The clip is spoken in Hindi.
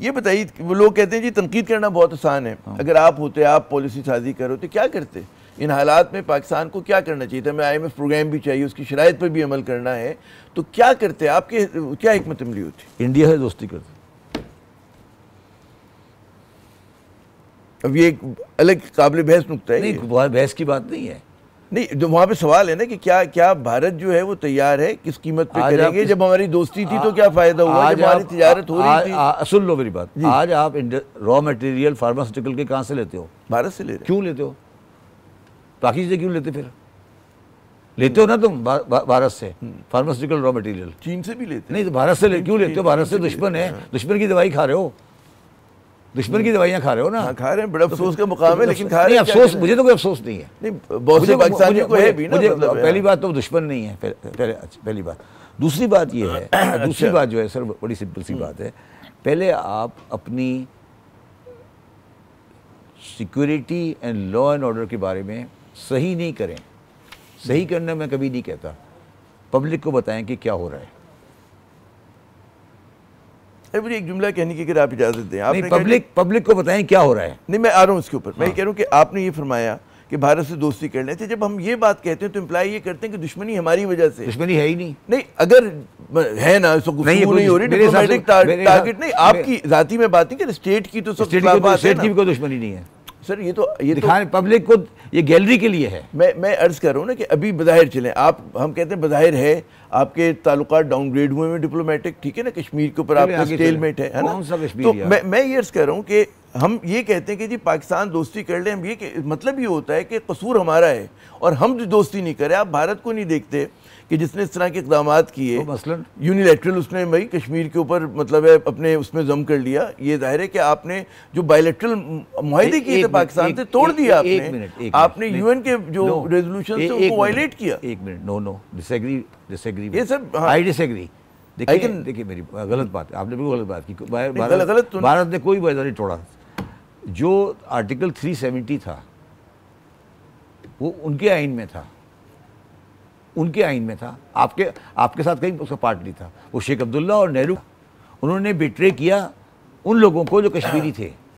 ये बताइए वो लोग कहते हैं जी तनकीद करना बहुत आसान है हाँ। अगर आप होते आप पॉलिसी साजी करो तो क्या करते इन हालात में पाकिस्तान को क्या करना चाहिए था हमें आई एम एफ प्रोग्राम भी चाहिए उसकी शराय पर भी अमल करना है तो क्या करते आपके क्या हमत अमली होती इंडिया से दोस्ती करते अब ये एक अलग काबिल बहस नुकता है नहीं बहस की बात नहीं है नहीं जो वहाँ पे सवाल है ना कि क्या क्या भारत जो है वो तैयार है किस कीमत पे करेंगे जब हमारी दोस्ती थी तो आ, तो क्या फायदा हुआ जब हमारी तजारत हो रही थी सुन लो मेरी बात आज आप रॉ मटेरियल फार्मास्यूटिकल के कहाँ से लेते हो भारत से ले क्यों लेते हो बाकी चीज़ें क्यों लेते फिर लेते हो ना तुम भारत से फार्मास्यूटिकल रॉ मटेरियल चीन से भी लेते नहीं तो भारत से क्यों लेते हो भारत से दुश्मन है दुश्मन की दवाई खा रहे हो दुश्मन की दवाइयाँ खा रहे हो ना हाँ, खा रहे हैं बड़े तो अफसोस का मुकाम है लेकिन खा रहे अफसोस मुझे तो कोई अफसोस नहीं है मतलब पहली बात तो दुश्मन नहीं है अच्छा, पहली बात दूसरी बात ये है अच्छा। दूसरी बात जो है सर बड़ी सिंपल सी हम्म। बात है पहले आप अपनी security and law and order के बारे में सही नहीं करें सही करना मैं कभी नहीं कहता पब्लिक को बताएं कि क्या हो रहा है मुझे एक जुमला कहने की अगर आप इजाज़त दें आप पब्लिक पब्लिक को बताएं क्या हो रहा है नहीं मैं आ रहा हूँ उसके ऊपर मैं ये हाँ। कह रहा हूँ कि आपने ये फरमाया कि भारत से दोस्ती कर लेते अच्छा, जब हम ये बात कहते हैं तो इम्प्लाई ये करते हैं कि दुश्मनी हमारी वजह से दुश्मनी है ही नहीं नहीं अगर है ना इसको नहीं, नहीं हो रही डिप्लोमेटिक टारगेट नहीं आपकी जाति में बात नहीं कि स्टेट की तो स्टेट की तो- कोई दुश्मनी नहीं है सर ये तो ये तो दिखाने तो, पब्लिक को ये गैलरी के लिए है मैं मैं अर्ज़ कर रहा हूँ ना कि अभी बाहिर चलें आप हम कहते हैं बाहिर है आपके ताल्लुक डाउनग्रेड हुए हैं डिप्लोमेटिक ठीक है ना कश्मीर के ऊपर आपका स्टेलमेट है ना तो मैं मैं ये अर्ज़ कर रहा हूँ कि हम ये कहते हैं कि जी पाकिस्तान दोस्ती कर ले हम ये मतलब ये होता है कि कसूर हमारा है और हम जो दोस्ती नहीं करें आप भारत को नहीं देखते कि जिसने इस तरह के इकदाम किए तो मसलन यूनिलेटरल उसने भाई कश्मीर के ऊपर मतलब है अपने उसमें जम कर लिया ये जाहिर है कि आपने जो बायोलेट्रल माहे किए थे पाकिस्तान से तोड़ दिया आपने एक मिनट आपने यूएन के जो रेजोल्यूशन थे उनको वायलेट किया एक minute no no disagree disagree ये सब आई हाँ। डिसएग्री देखिए देखिए मेरी गलत बात है आपने बिल्कुल गलत बात की तो भारत ने कोई वायदा नहीं तोड़ा जो आर्टिकल 370 था वो उनके आइन में था उनके आइन में था आपके आपके साथ कहीं उसका पार्ट नहीं था वो शेख अब्दुल्ला और नेहरू उन्होंने बिट्रे किया उन लोगों को जो कश्मीरी थे